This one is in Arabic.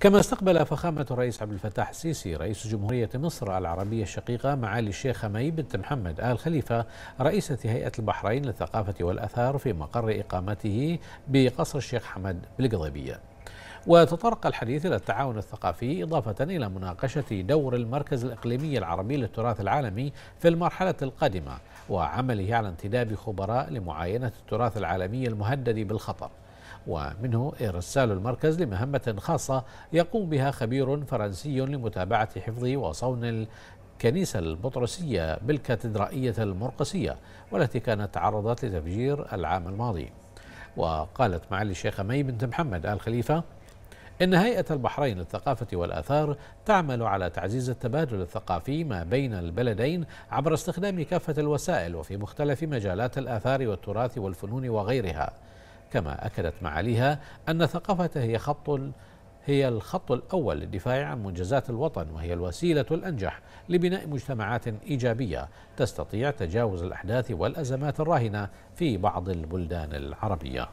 كما استقبل فخامة الرئيس عبد الفتاح السيسي رئيس جمهورية مصر العربية الشقيقة معالي الشيخ مي بنت محمد آل خليفة رئيسة هيئة البحرين للثقافة والأثار في مقر إقامته بقصر الشيخ حمد بالقضيبية وتطرق الحديث إلى التعاون الثقافي إضافة إلى مناقشة دور المركز الإقليمي العربي للتراث العالمي في المرحلة القادمة وعمله على انتداب خبراء لمعاينة التراث العالمي المهدد بالخطر ومنه إرسال المركز لمهمة خاصة يقوم بها خبير فرنسي لمتابعة حفظ وصون الكنيسة البطرسية بالكاتدرائية المرقسية والتي كانت تعرضت لتفجير العام الماضي وقالت معالي الشيخة مي بنت محمد آل خليفة إن هيئة البحرين للثقافة والآثار تعمل على تعزيز التبادل الثقافي ما بين البلدين عبر استخدام كافة الوسائل وفي مختلف مجالات الآثار والتراث والفنون وغيرها كما أكدت معاليها أن ثقافة هي خط هي الخط الأول للدفاع عن منجزات الوطن وهي الوسيلة الأنجح لبناء مجتمعات إيجابية تستطيع تجاوز الأحداث والأزمات الراهنة في بعض البلدان العربية